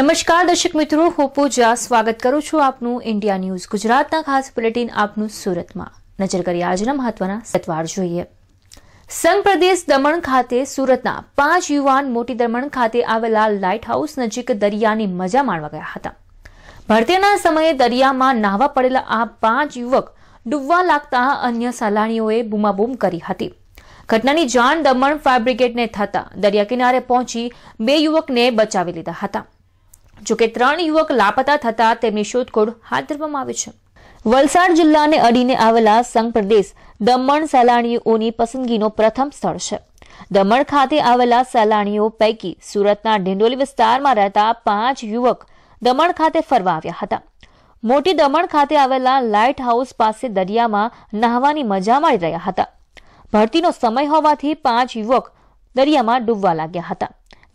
નમસ્કાર દર્શક મિત્રો હું પૂજા સ્વાગત કરું છું આપનું ઇન્ડિયા ન્યૂઝ ગુજરાતના ખાસ બુલેટિન આપનું સુરતમાં નજર કરીએ આજના મહત્વના સત્વાર જોઈએ સંઘ પ્રદેશ દમણ ખાતે સુરતના પાંચ યુવાન મોટી દમણ ખાતે આવેલા લાઇટ હાઉસ નજીક દરિયાની મજા માણવા ગયા હતા ભરતીના સમયે દરિયામાં નાહવા પડેલા આ પાંચ યુવક ડૂબવા લાગતા અન્ય સહેલાણીઓએ બૂમાબૂમ કરી હતી ઘટનાની જાણ દમણ ફાયર બ્રિગેડને થતાં દરિયા કિનારે પહોંચી બે યુવકને બચાવી લીધા હતા જોકે ત્રણ યુવક લાપતા થતા તેમની શોધખોળ હાથ ધરવામાં આવી છે વલસાડ જિલ્લાને અડીને આવેલા સંઘ પ્રદેશ દમણ સહેલાણીઓની પસંદગીનો પ્રથમ સ્થળ છે દમણ ખાતે આવેલા સહેલાણીઓ પૈકી સુરતના ઢેંડોલી વિસ્તારમાં રહેતા પાંચ યુવક દમણ ખાતે ફરવા આવ્યા હતા મોટી દમણ ખાતે આવેલા લાઇટ હાઉસ પાસે દરિયામાં નહાવાની મજા માણી રહ્યા હતા ભરતીનો સમય હોવાથી પાંચ યુવક દરિયામાં ડૂબવા લાગ્યા હતા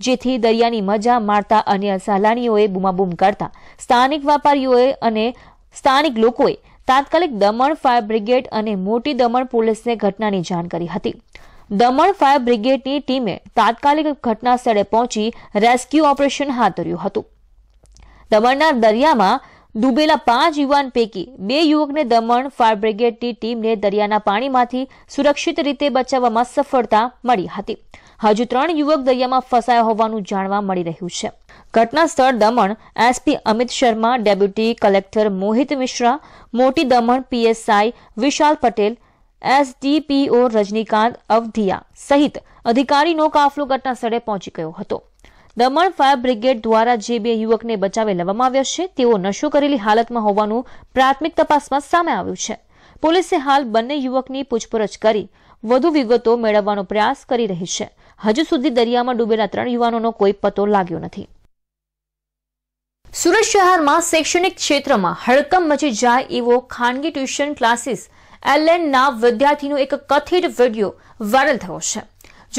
જેથી દરિયાની મજા માણતા અન્ય સહેલાણીઓએ બૂમાબૂમ કરતા સ્થાનિક વેપારીઓએ અને સ્થાનિક લોકોએ તાત્કાલિક દમણ ફાયર બ્રિગેડ અને મોટી દમણ પોલીસને ઘટનાની જાણ કરી હતી દમણ ફાયર બ્રિગેડની ટીમે તાત્કાલિક ઘટના સ્થળે પહોંચી રેસ્ક્યુ ઓપરેશન હાથ ધર્યું હતું દમણના દરિયામાં ડૂબેલા પાંચ યુવાન પૈકી બે યુવકને દમણ ફાયર બ્રિગેડની ટીમને દરિયાના પાણીમાંથી સુરક્ષિત રીતે બચાવવામાં સફળતા મળી હતી હજુ ત્રણ યુવક દરિયામાં ફસાયા હોવાનું જાણવા મળી રહ્યું છે ઘટના સ્થળ Daman SP Amit Sharma deputy collector Mohit Mishra Moti Daman PSI Vishal Patel SDPO Rajinikant Awadhiya સહિત અધિકારીનો કાફલો ઘટના સ્થળે પહોંચી ગયો હતો દમણ ફાયર બ્રિગેડ દ્વારા જે બે યુવકને બચાવી લેવામાં આવ્યા છે તેઓ નશો કરેલી હાલતમાં હોવાનું પ્રાથમિક તપાસમાં સામે આવ્યું છે પોલીસે હાલ બંને યુવકની પૂછપરછ કરી વધુ વિગતો મેળવવાનો પ્રયાસ કરી રહી છે હજુ સુધી દરિયામાં ડૂબેલા ત્રણ યુવાનોનો કોઈ પતો લાગ્યો નથી સુરત શહેરમાં શૈક્ષણિક ક્ષેત્રમાં હડકંપ મચી જાય એવો ખાનગી ટ્યુશન ક્લાસીસ એલએનના વિદ્યાર્થીનો એક કથિત વિડીયો વાયરલ થયો છે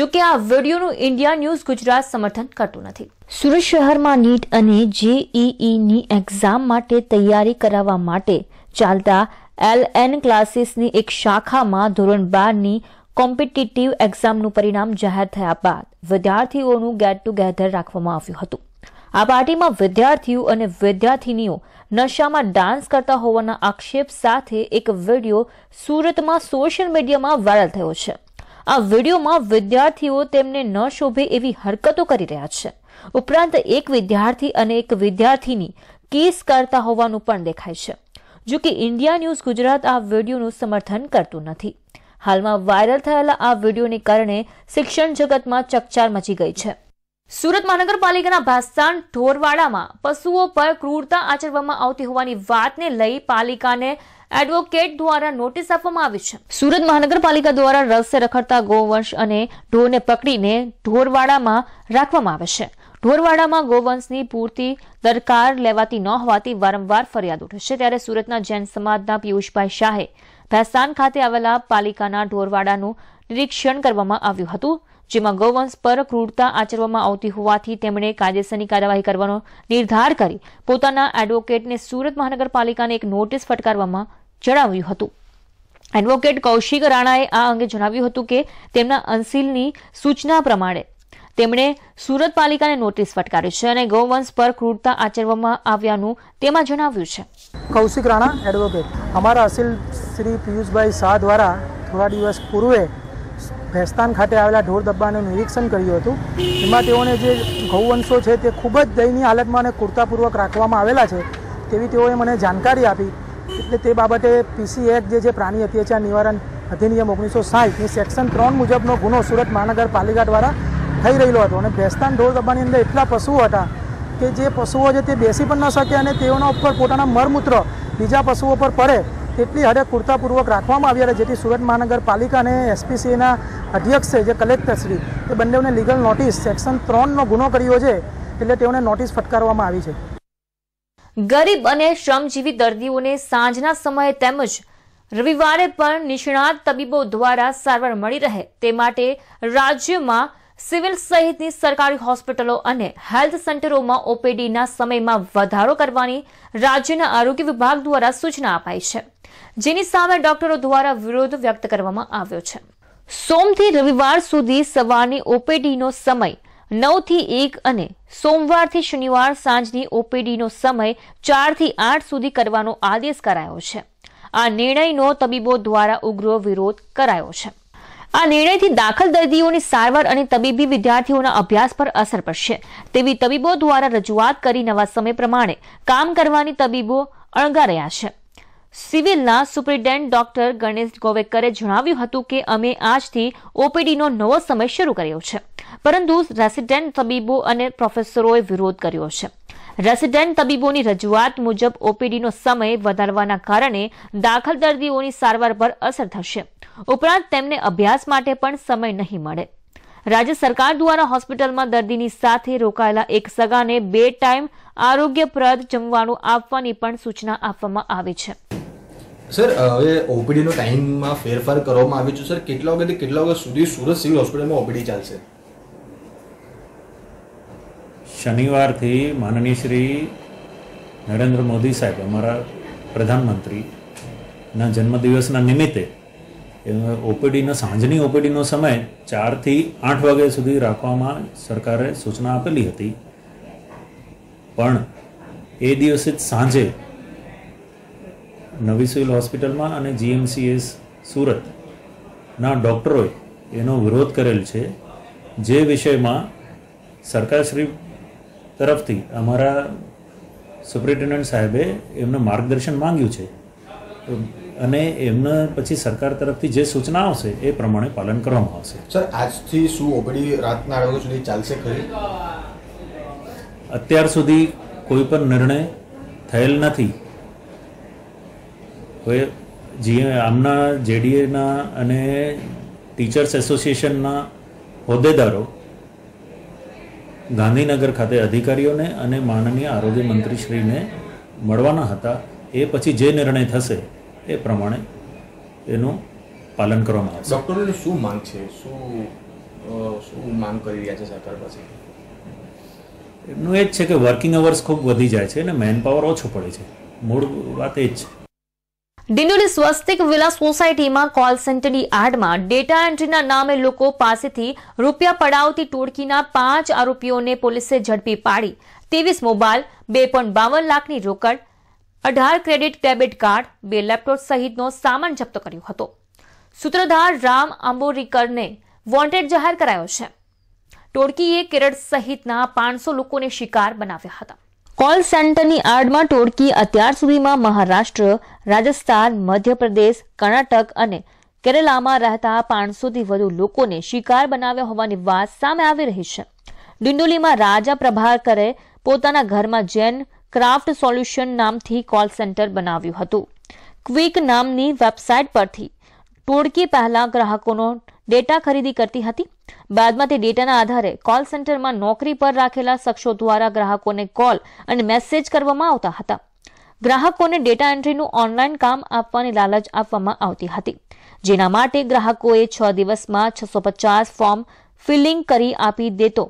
જો કે આ વિડીયોનું ઇન્ડિયા ન્યૂઝ ગુજરાત સમર્થન કરતું નથી સુરત શહેરમાં નીટ અને જેઈઈની એક્ઝામ માટે તૈયારી કરાવવા માટે ચાલતા એલ એન ક્લાસીસની એક શાખામાં ધોરણ બારની કોમ્પિટિટિવ એક્ઝામનું પરિણામ જાહેર થયા બાદ વિદ્યાર્થીઓનું ગેટ ટુગેધર રાખવામાં આવ્યું હતું આ પાર્ટીમાં વિદ્યાર્થીઓ અને વિદ્યાર્થીનીઓ નશામાં ડાન્સ કરતા હોવાના આક્ષેપ સાથે એક વિડીયો સુરતમાં સોશિયલ મીડિયામાં વાયરલ થયો છે આ વિડીયોમાં વિદ્યાર્થીઓ તેમને ન શોભે એવી હરકતો કરી રહ્યા છે ઉપરાંત એક વિદ્યાર્થી અને એક વિદ્યાર્થીની કેસ કરતા હોવાનું પણ દેખાય છે જો કે ઇન્ડિયા ન્યૂઝ ગુજરાત આ વિડીયોનું સમર્થન કરતું નથી હાલમાં વાયરલ થયેલા આ વિડીયોને કારણે શિક્ષણ જગતમાં ચકચાર મચી ગઈ છે સુરત મહાનગરપાલિકાના ભાસાણ ઢોરવાડામાં પશુઓ પર ક્રૂરતા આચરવામાં આવતી હોવાની વાતને લઈ પાલિકાને એડવોકેટ દ્વારા નોટિસ આપવામાં આવી છે સુરત મહાનગરપાલિકા દ્વારા રસ્તે રખડતા ગોવંશ અને ઢોરને પકડીને ઢોરવાડામાં રાખવામાં આવે છે ઢોરવાડામાં ગોવંશની પૂરતી દરકાર લેવાતી ન હોવાથી વારંવાર ફરિયાદ ઉઠે છે ત્યારે સુરતના જૈન સમાજના પિયુષભાઈ શાહે ભેસ્તાન ખાતે આવેલા પાલિકાના ઢોરવાડાનું નિરીક્ષણ કરવામાં આવ્યું હતું જેમાં ગૌવંશ પર ક્રૂરતા આચરવામાં આવતી હોવાથી તેમણે કાયદેસરની કાર્યવાહી કરવાનો નિર્ધાર કરી પોતાના એડવોકેટને સુરત મહાનગરપાલિકાને એક નોટિસ ફટકારવામાં જણાવ્યું હતું એડવોકેટ કૌશિક રાણાએ આ અંગે જણાવ્યું હતું કે તેમના અંસિલની સૂચના પ્રમાણે તેમણે સુરત પાલિકાને નોટિસ ફટકારી છે અને ગૌવંશ પર ક્રૂરતા આચરવામાં આવ્યાનું તેમાં જણાવ્યું છે કૌશિક રાણા એડવોકેટ અમારા અસિલ શ્રી પિયુષભાઈ શાહ દ્વારા થોડા દિવસ પૂર્વે ભેસ્તાન ખાતે આવેલા ઢોર દબ્બાનું નિરીક્ષણ કર્યું હતું એમાં તેઓને જે ગૌવંશો છે તે ખૂબ જ દયની હાલતમાં અને કુર્તાપૂર્વક રાખવામાં આવેલા છે તેવી તેઓએ મને જાણકારી આપી એટલે તે બાબતે પીસી એક્ટ જે છે પ્રાણી અત્યાચાર નિવારણ અધિનિયમ ઓગણીસો એ સેક્શન ત્રણ મુજબનો ગુનો સુરત મહાનગરપાલિકા દ્વારા થઈ રહેલો હતો અને ભેસ્તાન ઢોર દબાણની અંદર એટલા પશુઓ હતા કે જે પશુઓ છે તે બેસી પણ ન શકે અને તેઓના ઉપર પોતાના મરમૂત્ર બીજા પશુઓ પર પડે તેટલી હદે કુર્તાપૂર્વક રાખવામાં આવ્યા હતા જેથી સુરત મહાનગરપાલિકા અને એસપીસીના અધ્યક્ષ છે જે કલેક્ટરશ્રી એ બંનેઓને લીગલ નોટિસ સેક્શન ત્રણનો ગુનો કર્યો છે એટલે તેઓને નોટિસ ફટકારવામાં આવી છે ગરીબ અને શ્રમજીવી દર્દીઓને સાંજના સમયે તેમજ રવિવારે પણ નિષ્ણાત તબીબો દ્વારા સારવાર મળી રહે તે માટે રાજ્યમાં સિવિલ સહિતની સરકારી હોસ્પિટલો અને હેલ્થ સેન્ટરોમાં ઓપીડીના સમયમાં વધારો કરવાની રાજ્યના આરોગ્ય વિભાગ દ્વારા સૂચના અપાઈ છે જેની સામે ડોક્ટરો દ્વારા વિરોધ વ્યક્ત કરવામાં આવ્યો છે સોમથી રવિવાર સુધી સવારની ઓપીડીનો સમય નવથી એક અને સોમવારથી શનિવાર સાંજની ઓપીડીનો સમય ચારથી આઠ સુધી કરવાનો આદેશ કરાયો છે આ નિર્ણયનો તબીબો દ્વારા ઉગ્ર વિરોધ કરાયો છે આ નિર્ણયથી દાખલ દર્દીઓની સારવાર અને તબીબી વિદ્યાર્થીઓના અભ્યાસ પર અસર પડશે તેવી તબીબો દ્વારા રજૂઆત કરી નવા સમય પ્રમાણે કામ કરવાની તબીબો અણગા રહ્યા છે સિવિલના સુપ્રિન્ટેન્ડન્ટ ડોક્ટર ગણેશ ગોવેકરે જણાવ્યું હતું કે અમે આજથી ઓપીડીનો નવો સમય શરૂ કર્યો છે પરંતુ રેસિડેન્ટ તબીબો અને પ્રોફેસરોએ વિરોધ કર્યો છે રેસિડેન્ટ તબીબોની રજૂઆત મુજબ ઓપીડીનો સમય વધારવાના કારણે દાખલ દર્દીઓની સારવાર પર અસર થશે ઉપરાંત તેમને અભ્યાસ માટે પણ સમય નહીં મળે રાજ્ય સરકાર દ્વારા હોસ્પિટલમાં દર્દીની સાથે રોકાયેલા એક સગાને બે ટાઈમ આરોગ્યપ્રદ જમવાનું આપવાની પણ સૂચના આપવામાં આવી છે સર હવે ઓપીડીનો ટાઈમમાં ફેરફાર કરવામાં આવ્યો છે સર કેટલા વાગ્યાથી કેટલા વાગ્યા સુધી સુરત સિવિલ હોસ્પિટલમાં ઓપીડી ચાલશે શનિવારથી માનનીય શ્રી નરેન્દ્ર મોદી સાહેબ અમારા પ્રધાનમંત્રીના જન્મદિવસના નિમિત્તે ઓપીડીના સાંજની ઓપીડીનો સમય ચારથી આઠ વાગ્યા સુધી રાખવામાં સરકારે સૂચના આપેલી હતી પણ એ દિવસે જ સાંજે નવી સિવિલ હોસ્પિટલમાં અને જીએમસીએસ સુરતના ડૉક્ટરોએ એનો વિરોધ કરેલ છે જે વિષયમાં સરકારશ્રી તરફથી અમારા સુપ્રિન્ટેન્ડન્ટ સાહેબે એમને માર્ગદર્શન માંગ્યું છે અને એમને પછી સરકાર તરફથી જે સૂચના આવશે એ પ્રમાણે પાલન કરવામાં આવશે સર આજથી શું ઓગળી રાતના આઠ સુધી ચાલશે ખરી અત્યાર સુધી કોઈ પણ નિર્ણય થયેલ નથી હવે જી આમના જેડીએના અને ટીચર્સ એસોસિએશનના હોદ્દેદારો ગાંધીનગર ખાતે અધિકારીઓને અને માનનીય આરોગ્ય મંત્રીશ્રીને મળવાના હતા એ પછી જે નિર્ણય થશે એ પ્રમાણે એનું પાલન કરવામાં આવશે ડૉક્ટરોની શું માંગ છે શું શું માંગ કરી રહ્યા છે સરકાર પાસે એમનું એ જ છે કે વર્કિંગ અવર્સ ખૂબ વધી જાય છે અને મેન પાવર ઓછો પડે છે મૂળ વાત એ જ છે ડિંડોલી સ્વસ્તિક વિલા સોસાયટીમાં કોલ સેન્ટરની આડમાં ડેટા એન્ટ્રીના નામે લોકો પાસેથી રૂપિયા પડાવતી ટોળકીના પાંચ આરોપીઓને પોલીસે ઝડપી પાડી ત્રેવીસ મોબાઈલ બે પોઈન્ટ બાવન લાખની રોકડ અઢાર ક્રેડિટ ડેબિટ કાર્ડ બે લેપટોપ સહિતનો સામાન જપ્ત કર્યો હતો સૂત્રધાર રામ આંબોરીકરને વોન્ટેડ જાહેર કરાયો છે ટોળકીએ કેરળ સહિતના પાંચસો લોકોને શિકાર બનાવ્યા હતા કોલ સેન્ટરની આડમાં ટોળકી અત્યાર સુધીમાં મહારાષ્ટ્ર રાજસ્થાન મધ્યપ્રદેશ કર્ણાટક અને કેરલામાં રહેતા પાંચસોથી વધુ લોકોને શિકાર બનાવ્યા હોવાની વાત સામે આવી રહી છે ડિંડોલીમાં રાજા પ્રભાકરે પોતાના ઘરમાં જૈન ક્રાફ્ટ સોલ્યુશન નામથી કોલ સેન્ટર બનાવ્યું હતું ક્વિક નામની વેબસાઇટ પરથી ટોળકી પહેલા ગ્રાહકોનો ડેટા ખરીદી કરતી હતી બાદમાં તે ડેટાના આધારે કોલ સેન્ટરમાં નોકરી પર રાખેલા શખ્સો દ્વારા ગ્રાહકોને કોલ અને મેસેજ કરવામાં આવતા હતા ગ્રાહકોને ડેટા એન્ટ્રીનું ઓનલાઈન કામ આપવાની લાલચ આપવામાં આવતી હતી જેના માટે ગ્રાહકોએ છ દિવસમાં છસો પચાસ ફોર્મ ફિલિંગ કરી આપી દેતો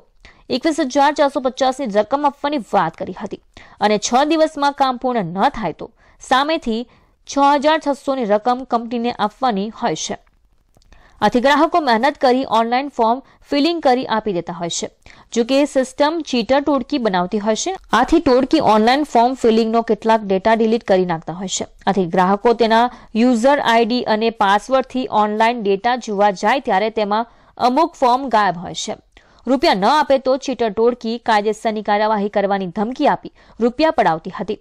એકવીસ હજાર ચારસો પચાસની રકમ આપવાની વાત કરી હતી અને છ દિવસમાં કામ પૂર્ણ ન થાય તો સામેથી છ હજાર છસોની રકમ કંપનીને આપવાની હોય છે આથી ગ્રાહકો મહેનત કરી ઓનલાઈન ફોર્મ ફિલિંગ કરી આપી દેતા હોય છે જો કે સિસ્ટમ ચીટર ટોળકી બનાવતી હોય છે આથી ટોળકી ઓનલાઈન ફોર્મ ફિલિંગનો કેટલાક ડેટા ડિલીટ કરી નાખતા હોય છે આથી ગ્રાહકો તેના યુઝર આઈડી અને પાસવર્ડથી ઓનલાઈન ડેટા જોવા જાય ત્યારે તેમાં અમુક ફોર્મ ગાયબ હોય છે રૂપિયા ન આપે તો ચીટર ટોળકી કાયદેસરની કાર્યવાહી કરવાની ધમકી આપી રૂપિયા પડાવતી હતી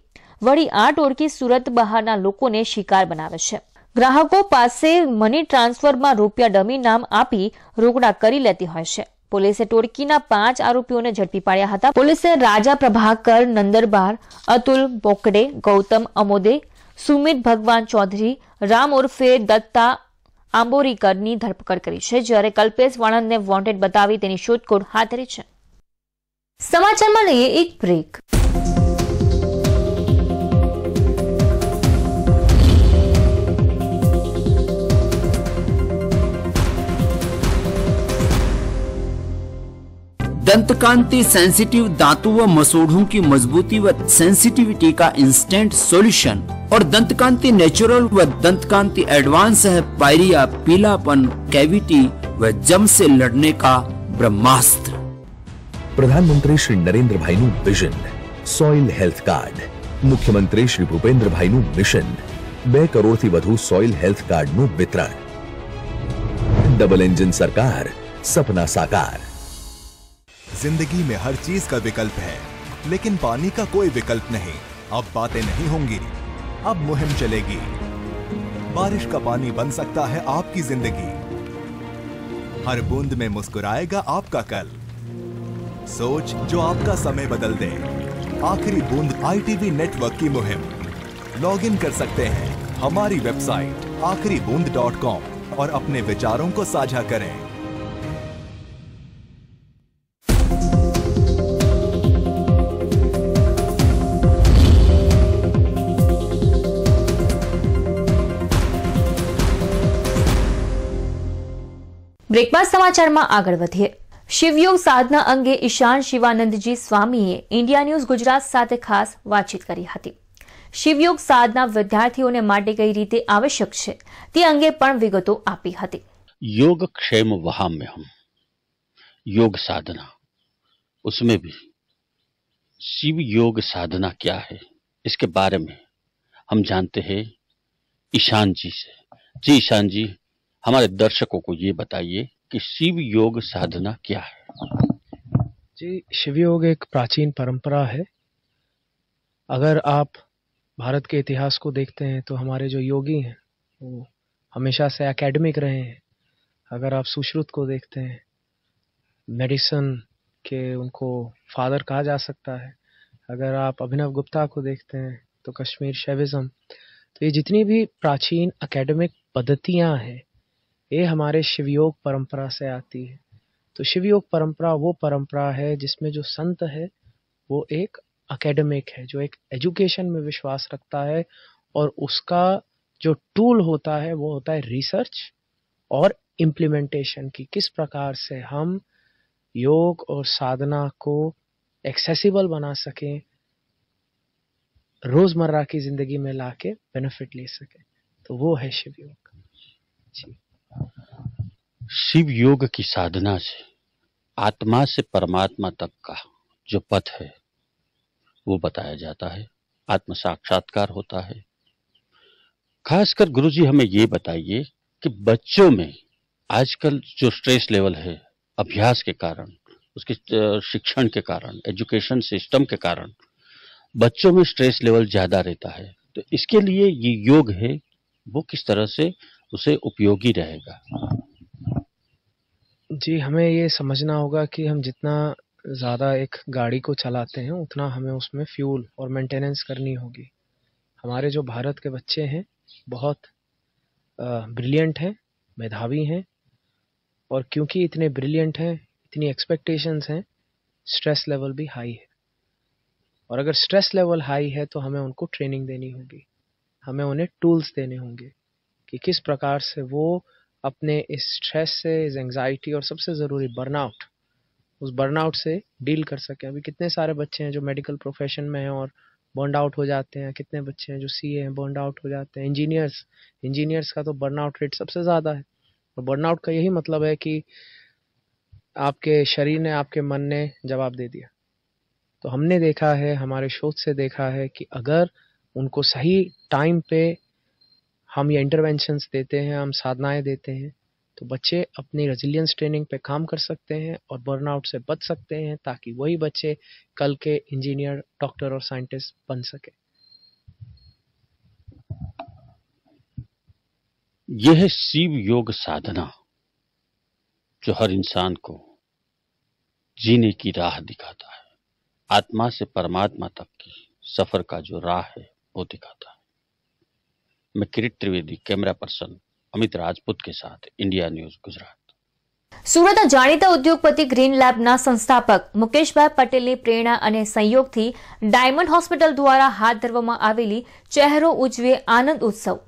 વળી આ ટોળકી સુરત બહારના લોકોને શિકાર બનાવે છે ગ્રાહકો પાસે મની ટ્રાન્સફરમાં રૂપિયા ડમી નામ આપી રોકડા કરી લેતી હોય છે પોલીસે ટોળકીના પાંચ આરોપીઓને ઝડપી પાડ્યા હતા પોલીસે રાજા પ્રભાકર નંદરબાર અતુલ બોકડે ગૌતમ અમોદે સુમિત ભગવાન ચૌધરી રામ ઉર્ફે દત્તા આંબોરીકરની ધરપકડ કરી છે જ્યારે કલ્પેશ વાણંદને વોન્ટેડ બતાવી તેની શોધખોળ હાથ ધરી છે સમાચારમાં લઈએ એક બ્રેક दंत कांति सेंसिटिव दांतों व मसूढ़ों की मजबूती व सेंसिटिविटी का इंस्टेंट सॉल्यूशन और दंत कांति नेचुरल व दंत कांति एडवांस है पायरिया पीलापन कैविटी व जम से लड़ने का ब्रह्मास्त्र प्रधानमंत्री श्री नरेंद्र भाई विजन सॉइल हेल्थ कार्ड मुख्यमंत्री श्री भूपेंद्र भाई नु मिशन બે કરોડથી વધુ સોઇલ હેલ્થ કાર્ડનું વિતરણ डबल इंजन सरकार सपना साकार जिंदगी में हर चीज का विकल्प है लेकिन पानी का कोई विकल्प नहीं अब बातें नहीं होंगी अब मुहिम चलेगी बारिश का पानी बन सकता है आपकी जिंदगी हर बूंद में मुस्कुराएगा आपका कल सोच जो आपका समय बदल दे आखिरी बूंद आईटीवी नेटवर्क की मुहिम लॉग इन कर सकते हैं हमारी वेबसाइट आखिरी बूंद डॉट कॉम और अपने विचारों को साझा करें शिवयोग साधना अंगे ईशान शिवानंदजी स्वामीए इंडिया न्यूज गुजरात साथ खास बातचीत करती शिवयोग साधना विद्यार्थियों कई रीते आवश्यक है योग क्षेम वहां में हम योग साधना उसमें भी शिव योग साधना क्या है इसके बारे में हम जानते हैं ईशान जी से जी ईशान जी हमारे दर्शकों को ये बताइए कि शिव योग साधना क्या है जी शिव योग एक प्राचीन परंपरा है अगर आप भारत के इतिहास को देखते हैं तो हमारे जो योगी हैं वो हमेशा से एकेडमिक रहे हैं अगर आप सुश्रुत को देखते हैं मेडिसन के उनको फादर कहा जा सकता है अगर आप अभिनव गुप्ता को देखते हैं तो कश्मीर शैविज्म तो ये जितनी भी प्राचीन एकेडमिक पद्धतियाँ हैं ये हमारे शिवयोग परंपरा से आती है तो शिवयोग परंपरा वो परंपरा है जिसमें जो संत है वो एक अकेडमिक है जो एक एजुकेशन में विश्वास रखता है और उसका जो टूल होता है वो होता है रिसर्च और इम्प्लीमेंटेशन की किस प्रकार से हम योग और साधना को एक्सेसिबल बना सकें रोज़मर्रा की ज़िंदगी में लाके बेनिफिट ले सके तो वो है शिव योग जी शिव योग की साधना से आत्मा से परमात्मा तक का जो पथ है वो बताया जाता है आत्म साक्षात्कार होता है खासकर गुरुजी हमें ये बताइए कि बच्चों में आजकल जो स्ट्रेस लेवल है अभ्यास के कारण उसके शिक्षण के कारण एजुकेशन सिस्टम के कारण बच्चों में स्ट्रेस लेवल ज़्यादा रहता है तो इसके लिए ये योग है वो किस तरह से उसे उपयोगी रहेगा जी हमें ये समझना होगा कि हम जितना ज़्यादा एक गाड़ी को चलाते हैं उतना हमें उसमें फ्यूल और मेंटेनेंस करनी होगी हमारे जो भारत के बच्चे हैं बहुत ब्रिलियंट हैं मेधावी हैं और क्योंकि इतने ब्रिलियंट हैं इतनी एक्सपेक्टेशंस हैं स्ट्रेस लेवल भी हाई है और अगर स्ट्रेस लेवल हाई है तो हमें उनको ट्रेनिंग देनी होगी हमें उन्हें टूल्स देने होंगे कि किस प्रकार से वो अपने इस स्ट्रेस से इस एंग्जाइटी और सबसे ज़रूरी बर्नआउट उस बर्नआउट से डील कर सके अभी कितने सारे बच्चे हैं जो मेडिकल प्रोफेशन में हैं और बर्न आउट हो जाते हैं कितने बच्चे हैं जो सी ए हैं बर्न आउट हो जाते हैं इंजीनियर्स इंजीनियर्स का तो बर्न आउट रेट सबसे ज़्यादा है और बर्न आउट का यही मतलब है कि आपके शरीर ने आपके मन ने जवाब दे दिया तो हमने देखा है हमारे शोध से देखा है कि अगर उनको सही टाइम पे हम ये इंटरवेंशंस देते हैं हम साधनाएं देते हैं तो बच्चे अपनी रेजिलियंस ट्रेनिंग पे काम कर सकते हैं और बर्नआउट से बच सकते हैं ताकि वही बच्चे कल के इंजीनियर डॉक्टर और साइंटिस्ट बन सके यह शिव योग साधना जो हर इंसान को जीने की राह दिखाता है आत्मा से परमात्मा तक की सफर का जो राह है वो दिखाता है मैं किरीट त्रिवेदी कैमरा पर्सन अमित राजपूत के साथ इंडिया न्यूज गुजरात સુરતના જાણીતા ઉદ્યોગપતિ ગ્રીન લેબના સંસ્થાપક મુકેશભાઈ પટેલની પ્રેરણા અને સંયોગથી ડાયમંડ હોસ્પિટલ દ્વારા હાથ ધરવામાં આવેલી ચહેરો ઉજવે આનંદ ઉત્સવ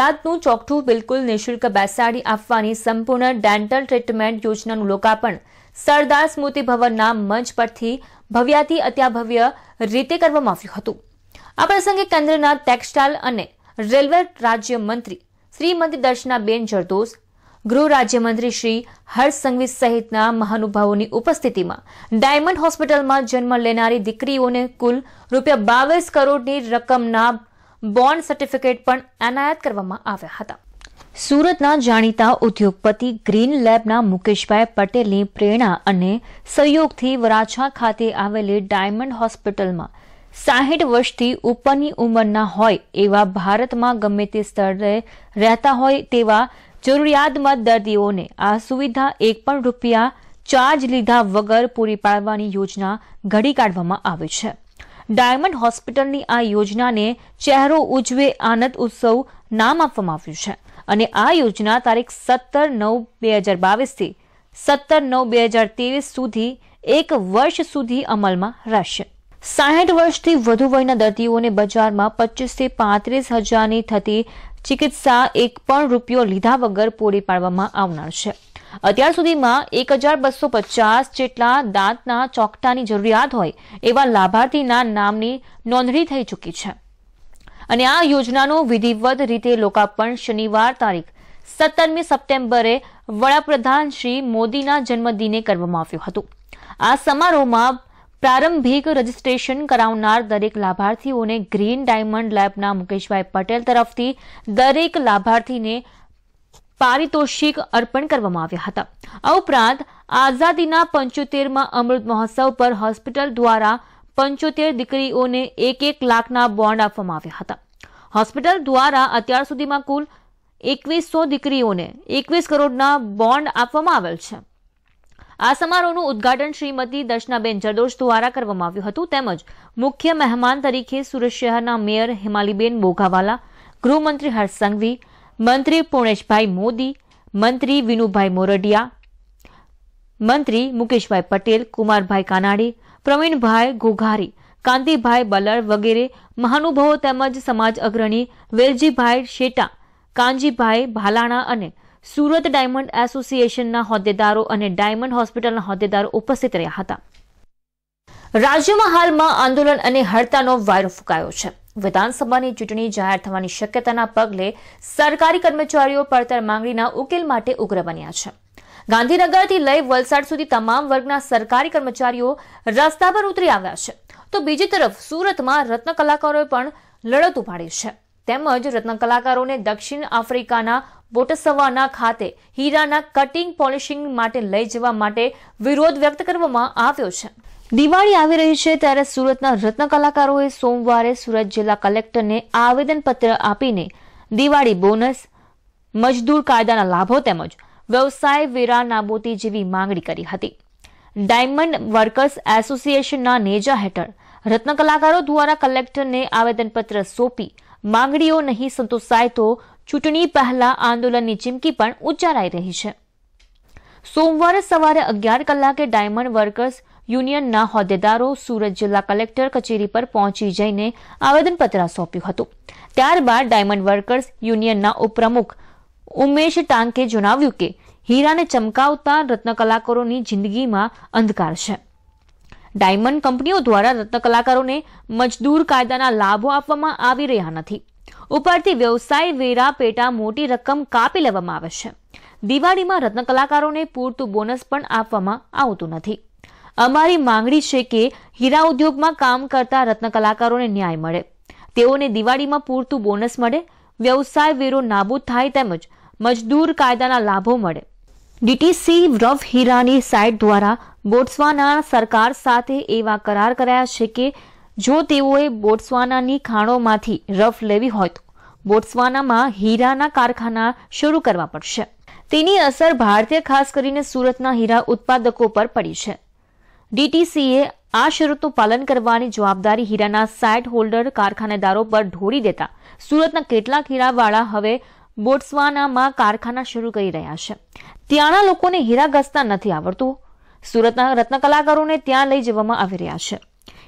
દાંતનું ચોકઠું બિલકુલ નિઃશુલ્ક બેસાડી આપવાની સંપૂર્ણ ડેન્ટલ ટ્રીટમેન્ટ યોજનાનું લોકાર્પણ સરદાર સ્મૃતિ ભવનના મંચ પરથી ભવ્યાથી અત્યાભવ્ય રીતે કરવામાં આવ્યું હતું આ પ્રસંગે કેન્દ્રના ટેક્સટાઇલ અને રેલવે રાજ્યમંત્રી શ્રીમતી દર્શનાબેન જરદોસ ગૃહ રાજ્યમંત્રી શ્રી હર્ષ સંઘવી સહિતના મહાનુભાવોની ઉપસ્થિતિમાં ડાયમંડ હોસ્પિટલમાં જન્મ લેનારી દીકરીઓને કુલ રૂપિયા બાવીસ કરોડની રકમના બોન્ડ સર્ટિફિકેટ પણ એનાયત કરવામાં આવ્યા હતા સુરતના જાણીતા ઉદ્યોગપતિ ગ્રીન લેબના મુકેશભાઈ પટેલની પ્રેરણા અને સહયોગથી વરાછા ખાતે આવેલી ડાયમંડ હોસ્પિટલમાં સાહીઠ વર્ષથી ઉપરની ઉંમરના હોય એવા ભારતમાં ગમે તે સ્થળે રહેતા હોય તેવા જરૂરિયાતમંદ દર્દીઓને આ સુવિધા એક પણ રૂપિયા ચાર્જ લીધા વગર પૂરી પાડવાની યોજના ઘડી કાઢવામાં આવી છે ડાયમંડ હોસ્પિટલની આ યોજનાને ચહેરો ઉજવે આનંદ ઉત્સવ નામ આપવામાં આવ્યું છે અને આ યોજના તારીખ સત્તર નવ બે હજાર બાવીસથી સત્તર નવ બે હજાર ત્રેવીસ સુધી એક વર્ષ સુધી અમલમાં રહેશે સાહીઠ વર્ષથી વધુ વયના દર્દીઓને બજારમાં પચીસથી પાંત્રીસ હજારની થતી ચિકિત્સા એક પણ રૂપિયો લીધા વગર પૂરી પાડવામાં આવનાર છે અત્યાર સુધીમાં એક હજાર બસો પચાસ જેટલા દાંતના ચોકટાની જરૂરિયાત હોય એવા લાભાર્થીના નામની નોંધણી થઈ ચૂકી છે અને આ યોજનાનું વિધિવત રીતે લોકાર્પણ શનિવાર તારીખ સત્તરમી સપ્ટેમ્બરે વડાપ્રધાન શ્રી મોદીના જન્મદિને કરવામાં આવ્યું હતું આ સમારોહમાં પ્રારંભિક રજીસ્ટ્રેશન કરાવનાર દરેક લાભાર્થીઓને ગ્રીન ડાયમંડ લેબના મુકેશભાઈ પટેલ તરફથી દરેક લાભાર્થીને પારિતોષિક અર્પણ કરવામાં આવ્યા હતા આ ઉપરાંત આઝાદીના પંચોતેરમાં અમૃત મહોત્સવ પર હોસ્પિટલ દ્વારા પંચોતેર દીકરીઓને એક એક લાખના બોન્ડ આપવામાં આવ્યા હતા હોસ્પિટલ દ્વારા અત્યાર સુધીમાં કુલ એકવીસો દીકરીઓને એકવીસ કરોડના બોન્ડ આપવામાં આવેલ છે આ સમારોહનું ઉદઘાટન શ્રીમતી દર્શનાબેન જરદોશ દ્વારા કરવામાં આવ્યું હતું તેમજ મુખ્ય મહેમાન તરીકે સુરત શહેરના મેયર હિમાલીબેન બોઘાવાલા ગૃહમંત્રી હર્ષ સંઘવી મંત્રી પૂર્ણેશભાઈ મોદી મંત્રી વિનુભાઈ મોરડિયા મંત્રી મુકેશભાઈ પટેલ કુમારભાઈ કાનાડી પ્રવીણભાઈ ઘોઘારી કાંતિભાઈ બલર વગેરે મહાનુભાવો તેમજ સમાજ અગ્રણી વેલજીભાઈ શેટા કાંજીભાઈ ભાલાણા અને સુરત ડાયમંડ એસોસિએશનના હોદ્દેદારો અને ડાયમંડ હોસ્પિટલના હોદ્દેદારો ઉપસ્થિત રહ્યા હતા રાજ્યમાં હાલમાં આંદોલન અને હડતાનો વાયરો ફૂંકાયો છે વિધાનસભાની ચૂંટણી જાહેર થવાની શક્યતાના પગલે સરકારી કર્મચારીઓ પડતર માંગણીના ઉકેલ માટે ઉગ્ર બન્યા છે ગાંધીનગરથી લઈ વલસાડ સુધી તમામ વર્ગના સરકારી કર્મચારીઓ રસ્તા પર ઉતરી આવ્યા છે તો બીજી તરફ સુરતમાં રત્ન કલાકારોએ પણ લડત ઉપાડી છે તેમજ રત્ન કલાકારોને દક્ષિણ આફ્રિકાના બોટસવાના ખાતે હીરાના કટિંગ પોલિશિંગ માટે લઈ જવા માટે વિરોધ વ્યક્ત કરવામાં આવ્યો છે દિવાળી આવી રહી છે ત્યારે સુરતના રત્ન કલાકારોએ સોમવારે સુરત જિલ્લા કલેક્ટરને આવેદનપત્ર આપીને દિવાળી બોનસ મજદૂર કાયદાના લાભો તેમજ વ્યવસાય વેરા નાબૂદી જેવી માંગણી કરી હતી ડાયમંડ વર્કર્સ એસોસિએશનના નેજા હેઠળ રત્ન કલાકારો દ્વારા કલેક્ટરને આવેદનપત્ર સોંપી માંગણીઓ નહીં સંતોષાય તો ચૂંટણી પહેલા આંદોલનની ચીમકી પણ ઉચ્ચારાઈ રહી છે સોમવારે સવારે અગિયાર કલાકે ડાયમંડ વર્કર્સ યુનિયનના હોદ્દેદારો સુરત જિલ્લા કલેક્ટર કચેરી પર પહોંચી જઈને આવેદનપત્ર સોંપ્યું હતું ત્યારબાદ ડાયમંડ વર્કર્સ યુનિયનના ઉપપ્રમુખ ઉમેશ ટાંકે જણાવ્યું કે હીરાને ચમકાવતા રત્નકલાકારોની જિંદગીમાં અંધકાર છે ડાયમંડ કંપનીઓ દ્વારા રત્નકલાકારોને મજદૂર કાયદાના લાભો આપવામાં આવી રહ્યા નથી ઉપરથી વ્યવસાય વેરા પેટા મોટી રકમ કાપી લેવામાં આવે છે દિવાળીમાં રત્નકલાકારોને પૂરતું બોનસ પણ આપવામાં આવતું નથી અમારી માંગણી છે કે હીરા ઉદ્યોગમાં કામ કરતા રત્નકલાકારોને ન્યાય મળે તેઓને દિવાળીમાં પૂરતું બોનસ મળે વ્યવસાય વેરો નાબૂદ થાય તેમજ મજદૂર કાયદાના લાભો મળે ડીટીસી રફ હીરાની સાઇટ દ્વારા બોટ્સવાના સરકાર સાથે એવા કરાર કરાયા છે કે જો તેઓએ બોટ્સવાનાની ખાણોમાંથી રફ લેવી હોય તો બોટ્સવાનામાં હીરાના કારખાના શરૂ કરવા પડશે તેની અસર ભારતીય ખાસ કરીને સુરતના હીરા ઉત્પાદકો પર પડી છે ડીટીસીએ આ શરતનું પાલન કરવાની જવાબદારી હીરાના સાઇટ હોલ્ડર કારખાનેદારો પર ઢોળી દેતા સુરતના કેટલાક હીરાવાળા હવે બોટ્સવાનામાં કારખાના શરૂ કરી રહ્યા છે ત્યાંના લોકોને હીરા ઘસતા નથી આવડતું સુરતના રત્નકલાકારોને ત્યાં લઈ જવામાં આવી રહ્યા છે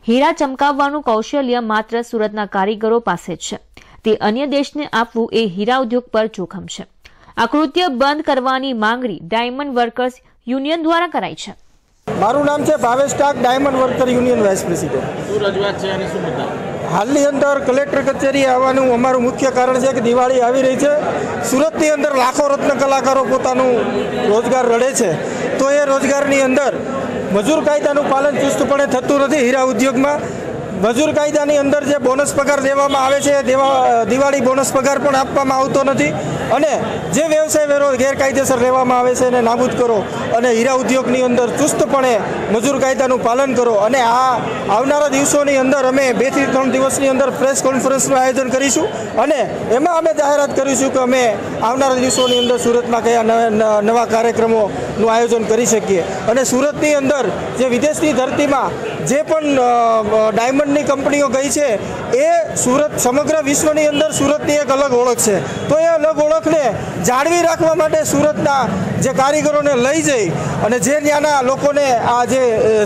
હીરા ચમકાવવાનું કૌશલ્ય માત્ર સુરતના કારીગરો પાસે છે તે અન્ય દેશને આપવું એ હીરા ઉદ્યોગ પર જોખમ છે આ કૃત્ય બંધ કરવાની માંગણી ડાયમંડ વર્કર્સ યુનિયન દ્વારા કરાઈ છે મારું નામ છે Bhavesh Tak diamond worker union vice president શું રજૂઆત છે અને શું મુદ્દા હાલની અંદર કલેક્ટર કચેરી આવવાનું અમારું મુખ્ય કારણ છે કે દિવાળી આવી રહી છે સુરતની અંદર લાખો રત્ન કલાકારો પોતાનું રોજગાર રડે છે તો એ રોજગારની અંદર મજૂર કાયદાનું પાલન ચુસ્તપણે થતું નથી હીરા ઉદ્યોગમાં મજૂર કાયદાની અંદર જે બોનસ પગાર દેવામાં આવે છે દેવા દિવાળી બોનસ પગાર પણ આપવામાં આવતો નથી અને જે વ્યવસાય વેરો ગેરકાયદેસર લેવામાં આવે છે એને નાબૂદ કરો અને હીરા ઉદ્યોગની અંદર ચુસ્તપણે મજૂર કાયદાનું પાલન કરો અને આ આવનારા દિવસોની અંદર અમે બેથી ત્રણ દિવસની અંદર પ્રેસ કોન્ફરન્સનું આયોજન કરીશું અને એમાં અમે જાહેરાત કરીશું કે અમે આવનારા દિવસોની અંદર સુરતમાં કયા નવા કાર્યક્રમોનું આયોજન કરી શકીએ અને સુરતની અંદર જે વિદેશની ધરતીમાં જે પણ ડાયમંડની કંપનીઓ ગઈ છે એ સુરત સમગ્ર વિશ્વની અંદર સુરતની એક અલગ ઓળખ છે તો એ અલગ ઓળખને જાળવી રાખવા માટે સુરતના જે કારીગરોને લઈ જઈ અને જે ત્યાંના લોકોને આ જે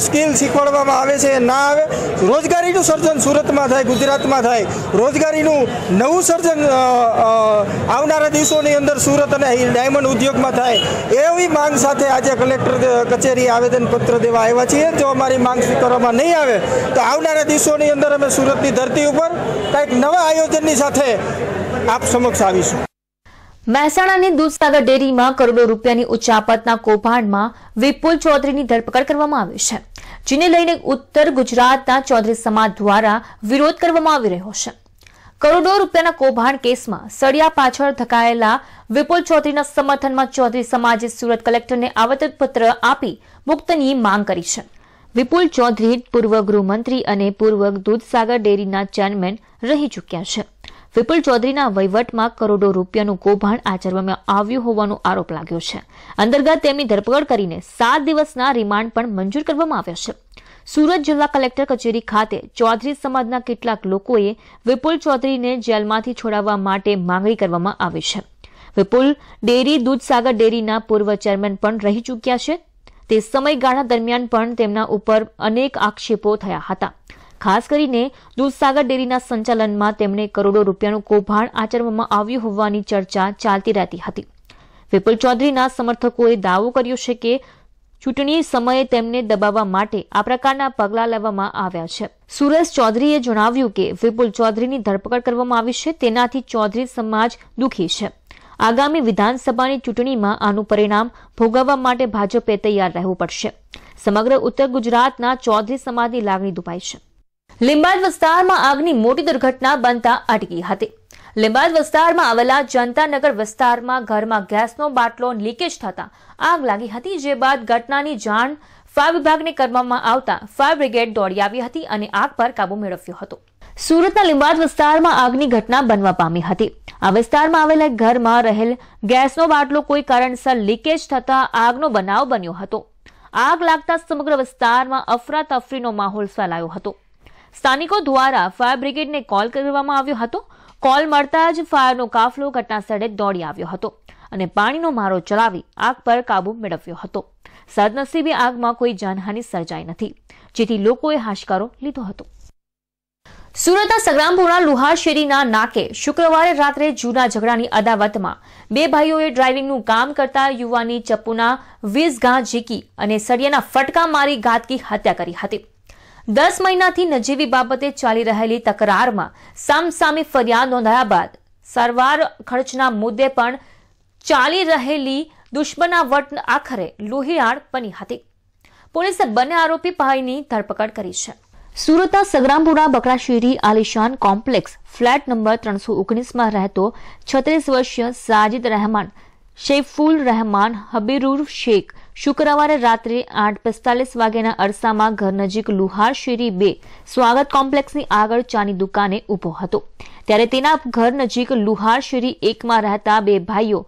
સ્કિલ શીખવાડવામાં આવે છે ના આવે રોજગારીનું સર્જન સુરતમાં થાય ગુજરાતમાં થાય રોજગારીનું નવું સર્જન આવનારા દિવસોની અંદર સુરત અને ડાયમંડ ઉદ્યોગમાં થાય એવી માંગ સાથે આજે કલેક્ટર કચેરી આવેદનપત્ર દેવા આવ્યા છીએ જો અમારી માંગ સ્વીકારવામાં કરવામાં નહીં આવે તો આવનારા દિવસોની અંદર અમે સુરતની ધરતી ઉપર કંઈક નવા આયોજનની સાથે આપ સમક્ષ આવીશું મહેસાણાની દૂધસાગર ડેરીમાં કરોડો રૂપિયાની ઉચ્ચ કૌભાંડમાં વિપુલ ચૌધરીની ધરપકડ કરવામાં આવી છે જેને લઈને ઉત્તર ગુજરાતના ચૌધરી સમાજ દ્વારા વિરોધ કરવામાં આવી રહ્યો છે કરોડો રૂપિયાના કૌભાંડ કેસમાં સળિયા પાછળ ધકાયેલા વિપુલ ચૌધરીના સમર્થનમાં ચૌધરી સમાજે સુરત કલેક્ટરને આવેદનપત્ર આપી મુક્તની માંગ કરી છે વિપુલ ચૌધરી પૂર્વ ગૃહમંત્રી અને પૂર્વ દૂધસાગર ડેરીના ચેરમેન રહી ચૂક્યા છે વિપુલ ચૌધરીના વહીવટમાં કરોડો રૂપિયાનું કૌભાંડ આચરવામાં આવ્યું હોવાનો આરોપ લાગ્યો છે અંતર્ગત તેમની ધરપકડ કરીને સાત દિવસના રિમાન્ડ પણ મંજૂર કરવામાં આવ્યા છે સુરત જિલ્લા કલેક્ટર કચેરી ખાતે ચૌધરી સમાજના કેટલાક લોકોએ વિપુલ ચૌધરીને જેલમાંથી છોડાવવા માટે માંગણી કરવામાં આવી છે વિપુલ ડેરી દૂધસાગર ડેરીના પૂર્વ ચેરમેન પણ રહી ચૂક્યા છે તે સમયગાળા દરમિયાન પણ તેમના ઉપર અનેક આક્ષેપો થયા હતા ખાસ કરીને દૂધસાગર ડેરીના સંચાલનમાં તેમણે કરોડો રૂપિયાનું કૌભાંડ આચરવામાં આવ્યું હોવાની ચર્ચા ચાલતી રહેતી હતી વિપુલ ચૌધરીના સમર્થકોએ દાવો કર્યો છે કે ચૂંટણી સમયે તેમને દબાવવા માટે આ પ્રકારના પગલાં લેવામાં આવ્યા છે સુરેશ ચૌધરીએ જણાવ્યું કે વિપુલ ચૌધરીની ધરપકડ કરવામાં આવી છે તેનાથી ચૌધરી સમાજ દુઃખી છે આગામી વિધાનસભાની ચૂંટણીમાં આનું પરિણામ ભોગવવા માટે ભાજપે તૈયાર રહેવું પડશે સમગ્ર ઉત્તર ગુજરાતના ચૌધરી સમાજની લાગણી દુભાઈ છે લીંબાદ વિસ્તારમાં આગની મોટી દુર્ઘટના બનતા અટકી હતી લીંબાદ વિસ્તારમાં આવેલા જનતાનગર વિસ્તારમાં ઘરમાં ગેસનો બાટલો લીકેજ થતા આગ લાગી હતી જે બાદ ઘટનાની જાણ ફાયર વિભાગને કરવામાં આવતા ફાયર બ્રિગેડ દોડી આવી હતી અને આગ પર કાબુ મેળવ્યો હતો સુરતના લીંબાદ વિસ્તારમાં આગની ઘટના બનવા પામી હતી આ વિસ્તારમાં આવેલા ઘરમાં રહેલ ગેસનો બાટલો કોઈ કારણસર લીકેજ થતા આગનો બનાવ બન્યો હતો આગ લાગતા સમગ્ર વિસ્તારમાં અફરાતફરીનો માહોલ ફેલાયો હતો સ્થાનિકો દ્વારા ફાયર બ્રિગેડને કોલ કરવામાં આવ્યો હતો કોલ મળતા જ ફાયરનો કાફલો ઘટનાસ્થળે દોડી આવ્યો હતો અને પાણીનો મારો ચલાવી આગ પર કાબુ મેળવ્યો હતો સદનસીબે આગમાં કોઈ જાનહાની સર્જાઈ નથી જેથી લોકોએ હાશકારો લીધો હતો સુરતના સંગ્રામપુરા લુહાર શેરીના નાકે શુક્રવારે રાત્રે જૂના ઝઘડાની અદાવતમાં બે ભાઈઓએ ડ્રાઇવિંગનું કામ કરતા યુવાની ચપ્પુના વીસ ઘા ઝીકી અને સળિયાના ફટકા મારી ગાતકી હત્યા કરી હતી દસ મહિનાથી નજીવી બાબતે ચાલી રહેલી તકરારમાં સામસામે ફરિયાદ નોંધાયા બાદ સારવાર ખર્ચના મુદ્દે પણ ચાલી રહેલી દુશ્મનાવટ આખરે લોહિયાળ બની હતી પોલીસે બંને આરોપી ભાઈની ધરપકડ કરી છે સુરતના સગરામપુરા બકરાશેરી આલિશાન કોમ્પ્લેક્સ ફ્લેટ નંબર ત્રણસો ઓગણીસમાં રહેતો છત્રીસ વર્ષીય સાજિદ રહેમાન શેફુલ રહેમાન હબીરુર શેખ શુક્રવારે રાત્રે આઠ પિસ્તાલીસ વાગ્યાના અરસામાં ઘર નજીક લુહાર શેરી બે સ્વાગત કોમ્પ્લેક્સની આગળ ચાની દુકાને ઊભો હતો ત્યારે તેના ઘર નજીક લુહાર શેરી એકમાં રહેતા બે ભાઈઓ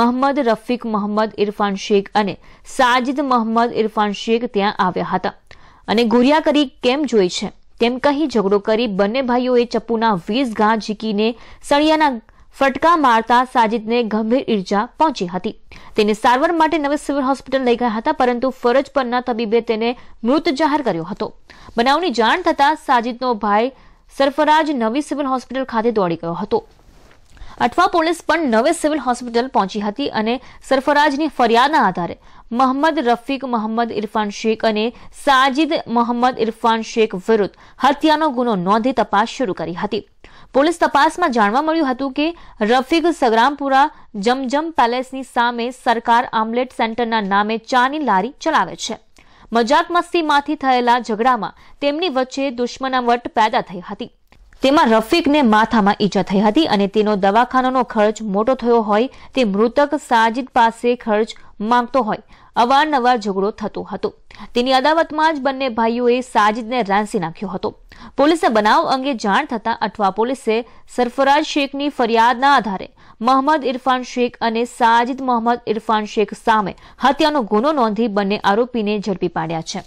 મહમ્મદ રફીક મહમ્મદ ઇરફાન શેખ અને સાજિદ મહમ્મદ ઇરફાન શેખ ત્યાં આવ્યા હતા અને ગુરિયા કરી કેમ જોઈ છે તેમ કહી ઝઘડો કરી બંને ભાઈઓએ ચપ્પુના વીસ ઘા ઝીકીને સળિયાના ફટકા મારતા સાજિદને ગંભીર ઈર્જા પહોંચી હતી તેને સારવાર માટે નવી સિવિલ હોસ્પિટલ લઈ ગયા હતા પરંતુ ફરજ પરના તબીબે તેને મૃત જાહેર કર્યો હતો બનાવની જાણ થતાં સાજિદનો ભાઈ સરફરાજ નવી સિવિલ હોસ્પિટલ ખાતે દોડી ગયો હતો અઠવા પોલીસ પણ નવી સિવિલ હોસ્પિટલ પહોંચી હતી અને સરફરાજની ફરિયાદના આધારે મોહમ્મદ રફીક મોહમ્મદ ઇરફાન શેખ અને સાજિદ મોહમ્મદ ઇરફાન શેખ વિરુદ્ધ હત્યાનો ગુનો નોંધી તપાસ શરૂ કરી હતી પોલીસ તપાસમાં જાણવા મળ્યું હતું કે રફીક સગરામપુરા જમજમ પેલેસની સામે સરકાર આમલેટ સેન્ટરના નામે ચાની લારી ચલાવે છે મજાક મસ્તીમાંથી થયેલા ઝઘડામાં તેમની વચ્ચે દુશ્મનાવટ પેદા થઈ હતી તેમાં રફીકને માથામાં ઈજા થઈ હતી અને તેનો દવાખાનાનો ખર્ચ મોટો થયો હોય તે મૃતક સાજિદ પાસે ખર્ચ માંગતો હોય અવારનવાર ઝઘડો થતો હતો તેની અદાવતમાં જ બંને ભાઈઓએ સાજિદને રાંસી નાખ્યો હતો પોલીસને બનાવ અંગે જાણ થતાં અઠવા પોલીસે સરફરાજ શેખની ફરિયાદના આધારે મોહમ્મદ ઇરફાન શેખ અને સાજિદ મોહમ્મદ ઇરફાન શેખ સામે હત્યાનો ગુનો નોંધી બંને આરોપીને ઝડપી પાડ્યા છે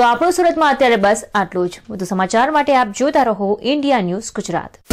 તો આપણું સુરતમાં અત્યારે બસ આટલું જ વધુ સમાચાર માટે આપ જોતા રહો ઇન્ડિયા ન્યૂઝ ગુજરાત